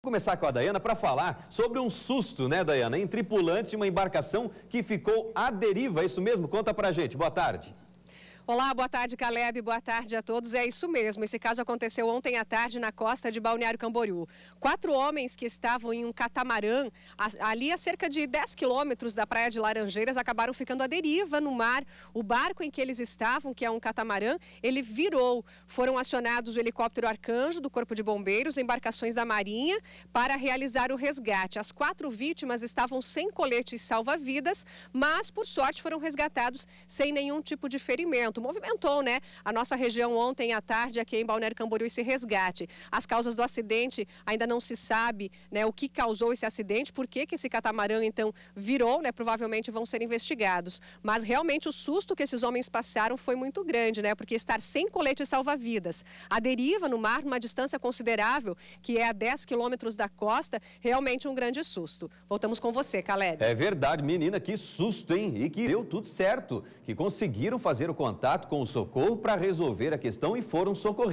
Vou começar com a Dayana para falar sobre um susto, né, Dayana? Em tripulantes de uma embarcação que ficou à deriva, é isso mesmo? Conta a gente. Boa tarde. Olá, boa tarde, Caleb. Boa tarde a todos. É isso mesmo. Esse caso aconteceu ontem à tarde na costa de Balneário Camboriú. Quatro homens que estavam em um catamarã, ali a cerca de 10 quilômetros da Praia de Laranjeiras, acabaram ficando à deriva no mar. O barco em que eles estavam, que é um catamarã, ele virou. Foram acionados o helicóptero Arcanjo do Corpo de Bombeiros, embarcações da Marinha, para realizar o resgate. As quatro vítimas estavam sem coletes salva-vidas, mas, por sorte, foram resgatados sem nenhum tipo de ferimento. Movimentou, né, a nossa região ontem à tarde aqui em Balneário Camboriú esse resgate. As causas do acidente ainda não se sabe, né, o que causou esse acidente, por que que esse catamarã então virou, né, provavelmente vão ser investigados. Mas realmente o susto que esses homens passaram foi muito grande, né, porque estar sem colete salva-vidas, a deriva no mar numa distância considerável, que é a 10 quilômetros da costa, realmente um grande susto. Voltamos com você, Caleb. É verdade, menina, que susto, hein? E que deu tudo certo, que conseguiram fazer o contato contato com o socorro para resolver a questão e foram socorridos.